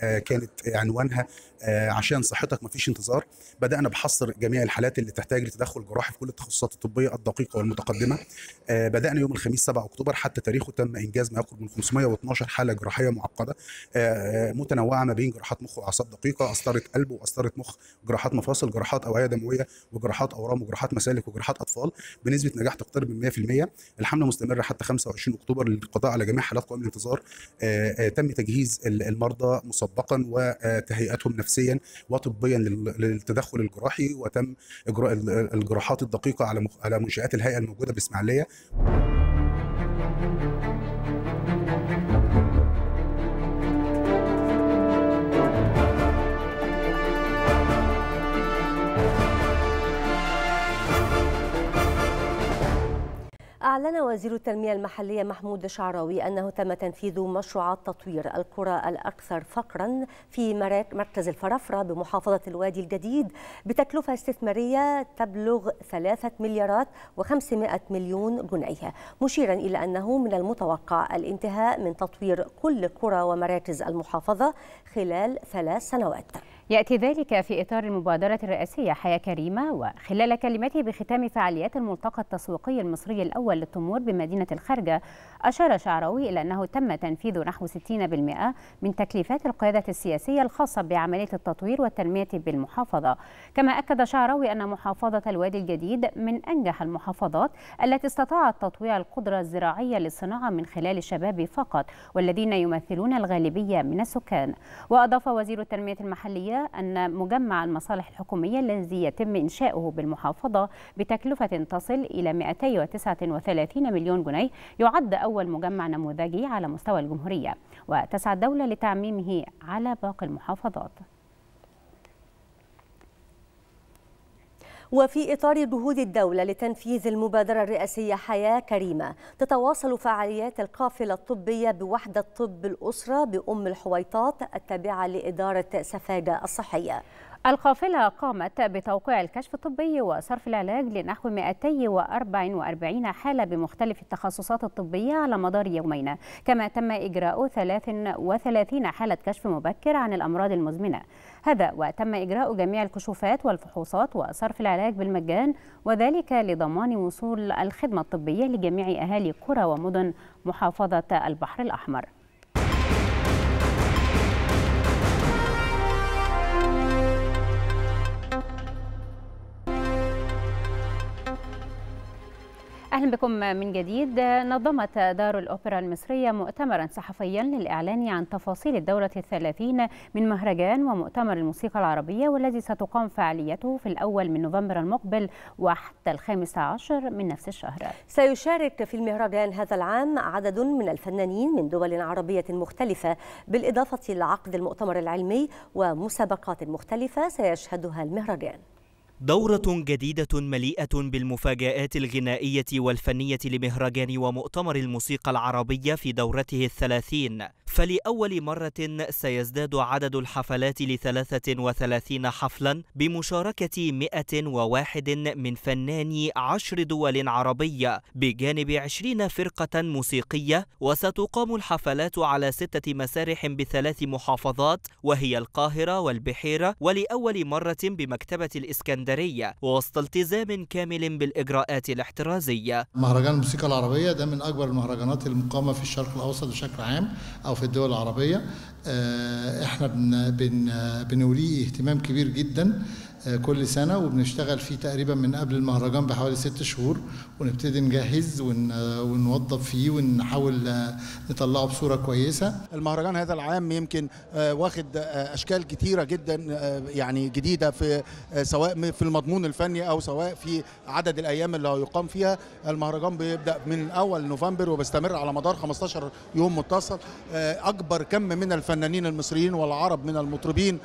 آه، كانت عنوانها آه، عشان صحتك مفيش انتظار بدانا بحصر جميع الحالات اللي تحتاج لتدخل جراحي في كل التخصصات الطبيه الدقيقه والمتقدمه بدانا يوم الخميس 7 اكتوبر حتى تاريخه تم انجاز ما يقرب من 512 حاله جراحيه معقده متنوعه ما بين جراحات مخ واعصاب دقيقه قسطره قلب وقسطره مخ جراحات مفاصل جراحات اوعيه دمويه وجراحات اورام وجراحات مسالك وجراحات اطفال بنسبه نجاح تقترب من 100% الحمله مستمره حتى 25 اكتوبر للقضاء على جميع حالات قوائم الانتظار آه، آه، تم تجهيز المرضى مسبقا وتهيئتهم نفسيا وطبيا للتدخل الجراحي وتم اجراء الجراحات الدقيقه على على منشات الهيئه الموجوده باسماعيليه أعلن وزير التنمية المحلية محمود شعراوي أنه تم تنفيذ مشروعات تطوير القرى الأكثر فقرا في مركز الفرفرة بمحافظة الوادي الجديد بتكلفة استثمارية تبلغ 3 مليارات و500 مليون جنيه مشيرا إلى أنه من المتوقع الانتهاء من تطوير كل قرى ومراكز المحافظة خلال ثلاث سنوات يأتي ذلك في إطار المبادرة الرئاسية حياة كريمة وخلال كلمته بختام فعاليات الملتقى التسويقي المصري الأول للتمور بمدينة الخرجة أشار شعراوي إلى أنه تم تنفيذ نحو 60% من تكليفات القيادة السياسية الخاصة بعملية التطوير والتنمية بالمحافظة كما أكد شعراوي أن محافظة الوادي الجديد من أنجح المحافظات التي استطاعت تطويع القدرة الزراعية للصناعة من خلال الشباب فقط والذين يمثلون الغالبية من السكان وأضاف وزير التنمية المحلية أن مجمع المصالح الحكومية الذي يتم إنشاؤه بالمحافظة بتكلفة تصل إلى 239 مليون جنيه يعد أول مجمع نموذجي على مستوى الجمهورية وتسعى الدولة لتعميمه على باقي المحافظات وفي إطار جهود الدولة لتنفيذ المبادرة الرئاسية حياة كريمة تتواصل فعاليات القافلة الطبية بوحدة طب الأسرة بأم الحويطات التابعة لإدارة سفاجة الصحية القافلة قامت بتوقيع الكشف الطبي وصرف العلاج لنحو 244 حالة بمختلف التخصصات الطبية على مدار يومين كما تم إجراء 33 حالة كشف مبكر عن الأمراض المزمنة هذا وتم إجراء جميع الكشوفات والفحوصات وصرف العلاج بالمجان وذلك لضمان وصول الخدمة الطبية لجميع أهالي قرى ومدن محافظة البحر الأحمر أهلا بكم من جديد نظمت دار الأوبرا المصرية مؤتمرا صحفيا للإعلان عن تفاصيل الدورة الثلاثين من مهرجان ومؤتمر الموسيقى العربية والذي ستقام فعاليته في الأول من نوفمبر المقبل وحتى الخامس عشر من نفس الشهر سيشارك في المهرجان هذا العام عدد من الفنانين من دول عربية مختلفة بالإضافة لعقد المؤتمر العلمي ومسابقات مختلفة سيشهدها المهرجان دورة جديدة مليئة بالمفاجآت الغنائية والفنية لمهرجان ومؤتمر الموسيقى العربية في دورته الثلاثين فلأول مرة سيزداد عدد الحفلات لثلاثة وثلاثين حفلا بمشاركة 101 من فناني عشر دول عربية بجانب 20 فرقة موسيقية وستقام الحفلات على ستة مسارح بثلاث محافظات وهي القاهرة والبحيرة ولأول مرة بمكتبة الإسكندرية الاسكندرية وسط التزام كامل بالإجراءات الاحترازية مهرجان الموسيقى العربية ده من أكبر المهرجانات المقامة في الشرق الأوسط بشكل عام أو في الدول العربية آه، احنا بنوليه اهتمام كبير جدا كل سنة وبنشتغل فيه تقريبا من قبل المهرجان بحوالي ست شهور ونبتدي نجهز ونوضب فيه ونحاول آه، نطلعه بصورة كويسة المهرجان هذا العام يمكن آه، واخد آه، أشكال كثيره جدا يعني جديدة في سواء في المضمون الفني أو سواء في عدد الأيام اللي هيقام فيها المهرجان بيبدأ من أول نوفمبر وبيستمر على مدار 15 يوم متصل أكبر كم من الفنانين المصريين والعرب من المطربين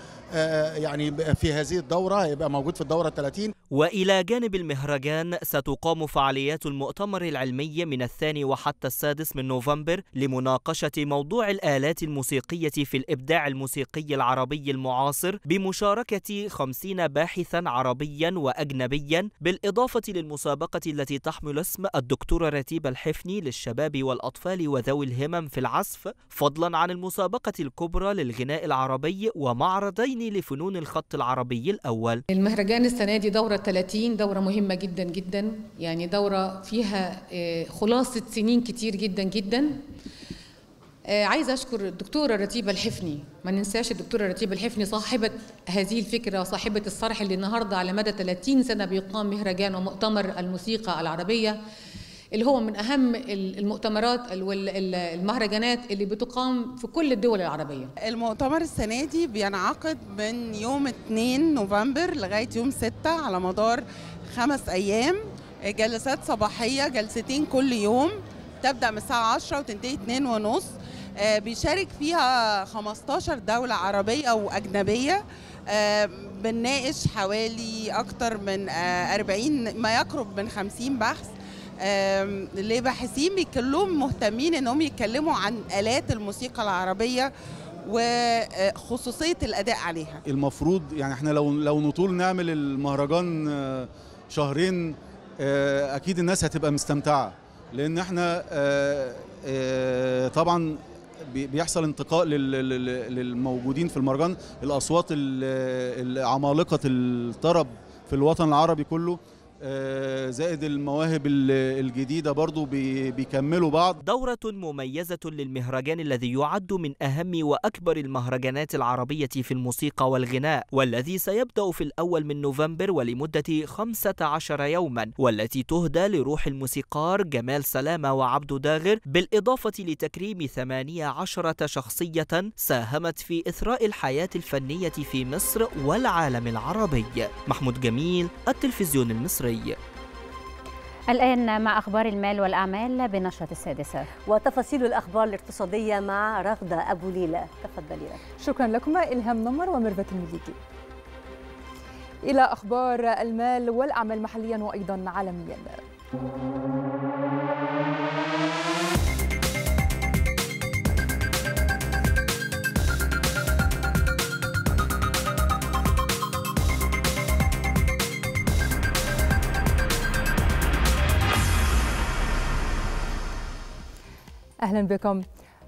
يعني في هذه الدورة هيبقى موجود في الدورة 30 وإلى جانب المهرجان ستقام فعاليات المؤتمر العلمي من الثاني وحتى السادس من نوفمبر لمناقشة موضوع الآلات الموسيقية في الإبداع الموسيقي العربي المعاصر بمشاركة 50 باحثا عربيا وأجنبيا بالإضافة للمسابقة التي تحمل اسم الدكتورة رتيبة الحفني للشباب والأطفال وذوي الهمم في العزف فضلا عن المسابقة الكبرى للغناء العربي ومعرضين الفني لفنون الخط العربي الأول المهرجان السنة دي دورة 30 دورة مهمة جدا جدا يعني دورة فيها آه، خلاصة سنين كتير جدا جدا آه، عايزة أشكر الدكتورة رتيبة الحفني ما ننساش الدكتورة رتيبة الحفني صاحبة هذه الفكرة وصاحبة الصرح اللي النهاردة على مدى 30 سنة بيقام مهرجان ومؤتمر الموسيقى العربية اللي هو من اهم المؤتمرات والمهرجانات اللي بتقام في كل الدول العربيه المؤتمر السنه دي بينعقد من يوم 2 نوفمبر لغايه يوم 6 على مدار خمس ايام جلسات صباحيه جلستين كل يوم تبدا من الساعه 10 وتنتهي 2 ونص آه، بيشارك فيها 15 دولة عربية وأجنبية آه، بنناقش حوالي أكتر من 40 آه، ما يقرب من 50 بحث لباحثين كلهم مهتمين انهم يتكلموا عن الات الموسيقى العربيه وخصوصيه الاداء عليها المفروض يعني احنا لو لو نطول نعمل المهرجان آه، شهرين آه، اكيد الناس هتبقى مستمتعه لان احنا آه، طبعا بيحصل انتقاء للموجودين في المهرجان الاصوات عمالقه الطرب في الوطن العربي كله آه، زائد المواهب الجديدة برضو بيكملوا بعض دورة مميزة للمهرجان الذي يعد من أهم وأكبر المهرجانات العربية في الموسيقى والغناء والذي سيبدأ في الأول من نوفمبر ولمدة 15 يوما والتي تهدى لروح الموسيقار جمال سلامة وعبد داغر بالإضافة لتكريم 18 شخصية ساهمت في إثراء الحياة الفنية في مصر والعالم العربي محمود جميل التلفزيون المصري الدولي الآن مع أخبار المال والأعمال بنشرة السادسة وتفاصيل الأخبار الاقتصادية مع رغدة أبو ليلى تفضلي شكرا لكما إلهام نمر وميرفت المليكي إلى أخبار المال والأعمال محليا وأيضا عالميا أهلا بكم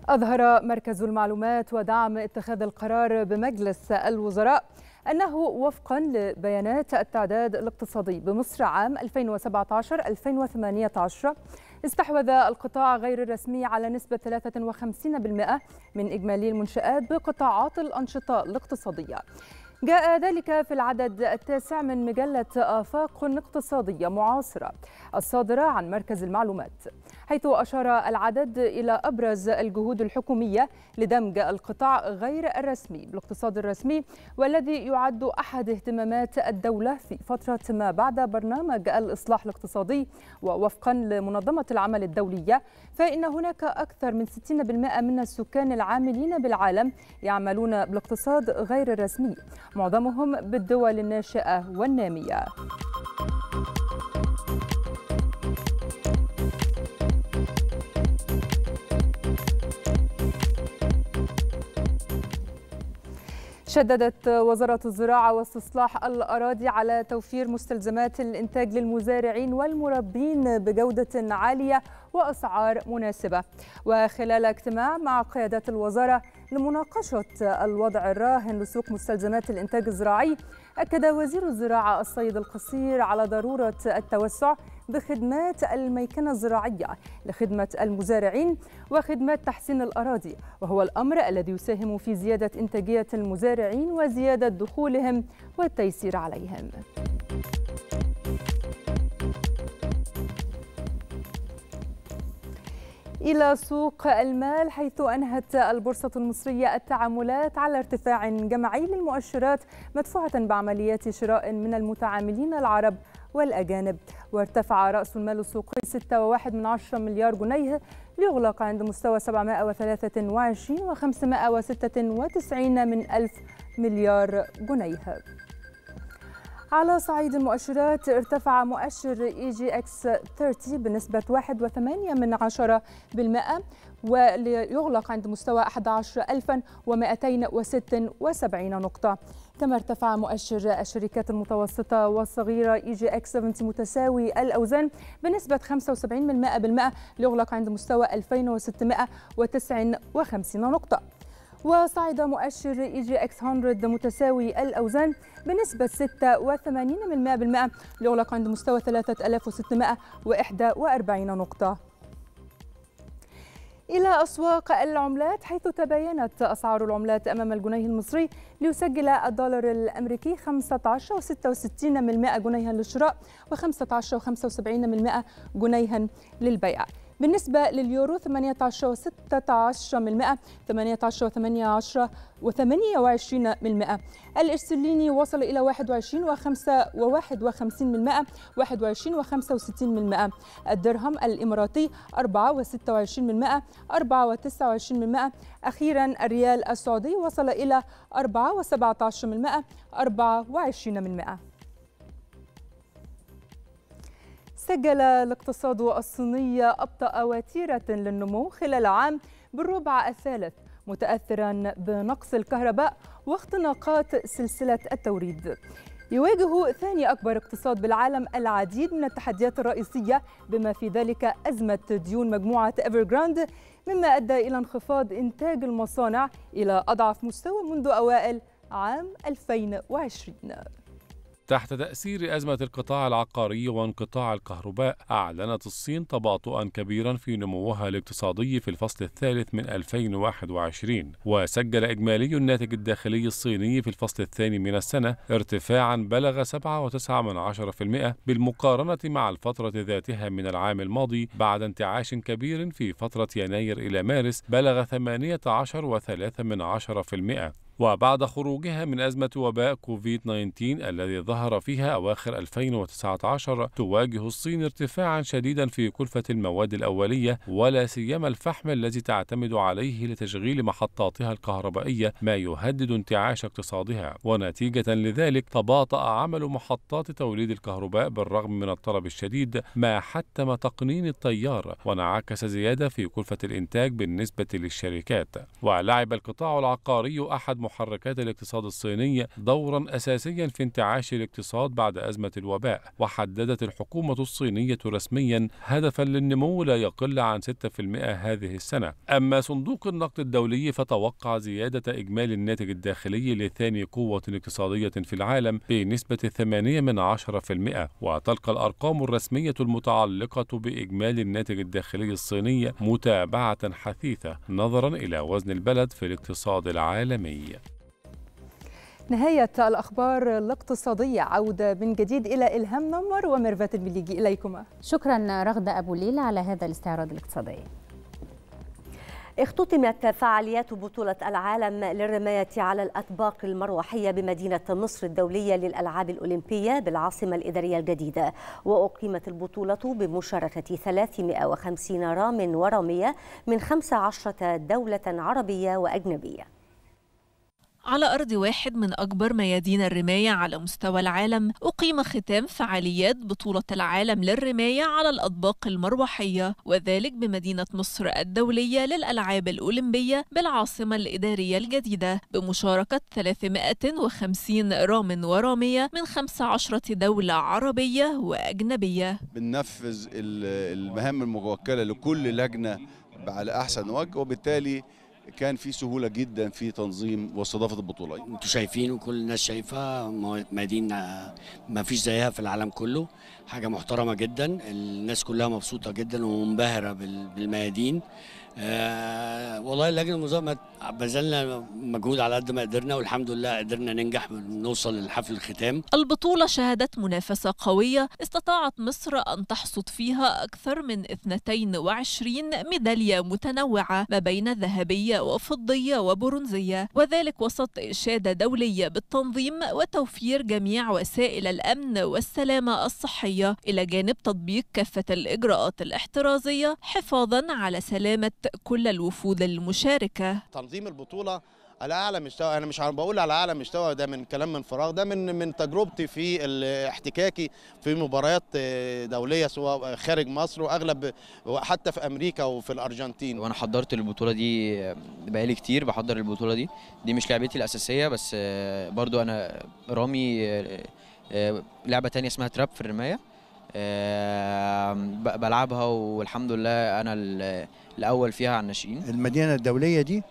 أظهر مركز المعلومات ودعم اتخاذ القرار بمجلس الوزراء أنه وفقا لبيانات التعداد الاقتصادي بمصر عام 2017-2018 استحوذ القطاع غير الرسمي على نسبة 53% من إجمالي المنشآت بقطاعات الأنشطة الاقتصادية جاء ذلك في العدد التاسع من مجلة آفاق اقتصادية معاصرة الصادرة عن مركز المعلومات حيث أشار العدد إلى أبرز الجهود الحكومية لدمج القطاع غير الرسمي بالاقتصاد الرسمي والذي يعد أحد اهتمامات الدولة في فترة ما بعد برنامج الإصلاح الاقتصادي ووفقا لمنظمة العمل الدولية فإن هناك أكثر من 60% من السكان العاملين بالعالم يعملون بالاقتصاد غير الرسمي معظمهم بالدول الناشئة والنامية شددت وزارة الزراعة واستصلاح الأراضي على توفير مستلزمات الإنتاج للمزارعين والمربين بجودة عالية وأسعار مناسبة وخلال اجتماع مع قيادات الوزارة لمناقشة الوضع الراهن لسوق مستلزمات الإنتاج الزراعي أكد وزير الزراعة السيد القصير على ضرورة التوسع بخدمات الميكنة الزراعية لخدمة المزارعين وخدمات تحسين الأراضي وهو الأمر الذي يساهم في زيادة إنتاجية المزارعين وزيادة دخولهم والتيسير عليهم إلى سوق المال حيث أنهت البورصة المصرية التعاملات على ارتفاع جمعي للمؤشرات مدفوعة بعمليات شراء من المتعاملين العرب والأجانب وارتفع رأس المال السوقي 6.1 مليار جنيه ليغلق عند مستوى 723 و596 من ألف مليار جنيه على صعيد المؤشرات ارتفع مؤشر اي جي اكس 30 بنسبة 1.8% وليغلق عند مستوى 11276 نقطة كما ارتفع مؤشر الشركات المتوسطة والصغيرة اي جي اكس 70 متساوي الأوزان بنسبة 75% ليغلق عند مستوى 2659 نقطة وصعد مؤشر اي جي اكس 100 متساوي الاوزان بنسبه 86% ليغلق عند مستوى 3641 نقطه إلى أسواق العملات حيث تباينت أسعار العملات أمام الجنيه المصري ليسجل الدولار الأمريكي 15.66 جنيها للشراء و15.75 جنيها للبيع بالنسبة لليورو 18 و16 من المئة 18 و18 و28 من المئة الإرسليني وصل إلى 21 و5 و51 من المئة 21 و65 من المئة الدرهم الإماراتي 4 و26 من المئة 4 و29 من المئة أخيرا الريال السعودي وصل إلى 4 و17 من المئة 24 من المئة سجل الاقتصاد الصيني أبطأ وتيرة للنمو خلال عام بالربع الثالث متأثرا بنقص الكهرباء واختناقات سلسلة التوريد يواجه ثاني أكبر اقتصاد بالعالم العديد من التحديات الرئيسية بما في ذلك أزمة ديون مجموعة إيفرغراند مما أدى إلى انخفاض إنتاج المصانع إلى أضعف مستوى منذ أوائل عام 2020 تحت تأثير أزمة القطاع العقاري وانقطاع الكهرباء أعلنت الصين تباطؤا كبيرا في نموها الاقتصادي في الفصل الثالث من 2021 وسجل إجمالي الناتج الداخلي الصيني في الفصل الثاني من السنة ارتفاعا بلغ 7.9% بالمقارنة مع الفترة ذاتها من العام الماضي بعد انتعاش كبير في فترة يناير إلى مارس بلغ 18.3% وبعد خروجها من أزمة وباء كوفيد 19 الذي ظهر فيها أواخر 2019 تواجه الصين ارتفاعا شديدا في كلفة المواد الأولية ولا سيما الفحم الذي تعتمد عليه لتشغيل محطاتها الكهربائية ما يهدد انتعاش اقتصادها ونتيجة لذلك تباطأ عمل محطات توليد الكهرباء بالرغم من الطلب الشديد ما حتم تقنين التيار وانعكس زيادة في كلفة الإنتاج بالنسبة للشركات ولعب القطاع العقاري أحد محركات الاقتصاد الصينية دورا أساسيا في انتعاش الاقتصاد بعد أزمة الوباء وحددت الحكومة الصينية رسميا هدفا للنمو لا يقل عن 6% هذه السنة أما صندوق النقد الدولي فتوقع زيادة إجمالي الناتج الداخلي لثاني قوة اقتصادية في العالم بنسبة 8 من وتلقى الأرقام الرسمية المتعلقة بإجمالي الناتج الداخلي الصيني متابعة حثيثة نظرا إلى وزن البلد في الاقتصاد العالمي نهاية الأخبار الاقتصادية عودة من جديد إلى إلهام نمر وميرفات المليجي إليكما شكرا رغدة أبو ليلى على هذا الاستعراض الاقتصادي اختتمت فعاليات بطولة العالم للرماية على الأطباق المروحية بمدينة مصر الدولية للألعاب الأولمبية بالعاصمة الإدارية الجديدة وأقيمت البطولة بمشاركة 350 رام ورامية من 15 دولة عربية وأجنبية على أرض واحد من أكبر ميادين الرماية على مستوى العالم أقيم ختام فعاليات بطولة العالم للرماية على الأطباق المروحية وذلك بمدينة مصر الدولية للألعاب الأولمبية بالعاصمة الإدارية الجديدة بمشاركة 350 رام ورامية من 15 دولة عربية وأجنبية بننفذ المهام الموكلة لكل لجنة على أحسن وجه وبالتالي كان في سهوله جدا في تنظيم واستضافه البطوله انتوا شايفين وكل الناس شايفه مدينه ما فيش زيها في العالم كله حاجه محترمه جدا الناس كلها مبسوطه جدا ومنبهره بالميادين آه، والله اللجنه المنظمه بذلنا مجهود على قد ما قدرنا والحمد لله قدرنا ننجح ونوصل للحفل الختام البطوله شهدت منافسه قويه استطاعت مصر ان تحصد فيها اكثر من 22 ميداليه متنوعه ما بين ذهبيه وفضيه وبرونزيه وذلك وسط اشاده دوليه بالتنظيم وتوفير جميع وسائل الامن والسلامه الصحيه الى جانب تطبيق كافه الاجراءات الاحترازيه حفاظا على سلامه كل الوفود المشاركة تنظيم البطولة على اعلى مستوى انا مش بقول على اعلى مستوى ده من كلام من فراغ ده من من تجربتي في احتكاكي في مباريات آه، دوليه سواء خارج مصر واغلب حتى في امريكا وفي الارجنتين وانا حضرت البطوله دي آه، بقالي كتير بحضر البطوله دي دي مش لعبتي الاساسيه بس آه، برضو انا رامي لعبه تانية اسمها تراب في الرمايه بلعبها والحمد لله انا الاول فيها على الناشئين المدينه الدوليه دي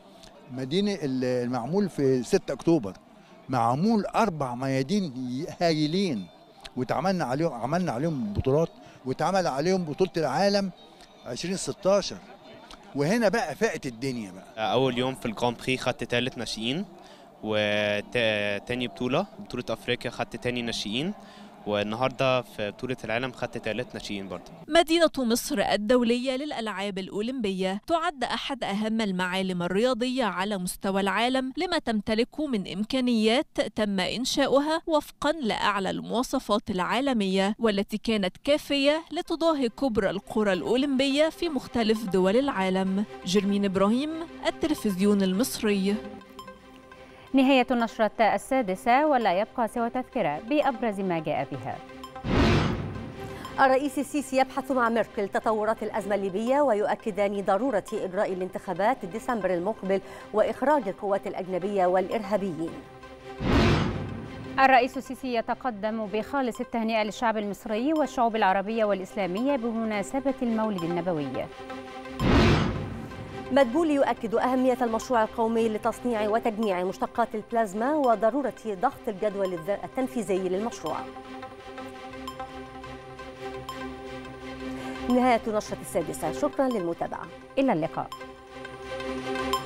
مدينه المعمول في 6 اكتوبر معمول اربع ميادين هايلين واتعملنا عليهم عملنا عليهم بطولات واتعمل عليهم بطوله العالم 2016 وهنا بقى فاقت الدنيا بقى اول يوم في الجراند بري خدت ثالث ناشئين وتاني بطوله بطوله افريقيا خدت تاني ناشئين والنهارده في بطوله العالم خدت ثلاث ناشئين برضه. مدينه مصر الدوليه للالعاب الاولمبيه تعد احد اهم المعالم الرياضيه على مستوى العالم لما تمتلكه من امكانيات تم انشاؤها وفقا لاعلى المواصفات العالميه والتي كانت كافيه لتضاهي كبرى القرى الاولمبيه في مختلف دول العالم. جرمين ابراهيم التلفزيون المصري. نهاية النشرة السادسة ولا يبقى سوى تذكرة بأبرز ما جاء بها الرئيس السيسي يبحث مع ميركل تطورات الأزمة الليبية ويؤكدان ضرورة إجراء الانتخابات ديسمبر المقبل وإخراج القوات الأجنبية والإرهابيين الرئيس السيسي يتقدم بخالص التهنئة للشعب المصري والشعوب العربية والإسلامية بمناسبة المولد النبوي مدبولي يؤكد أهمية المشروع القومي لتصنيع وتجميع مشتقات البلازما وضرورة ضغط الجدول التنفيذي للمشروع نهاية نشرة السادسة شكرا للمتابعة إلى اللقاء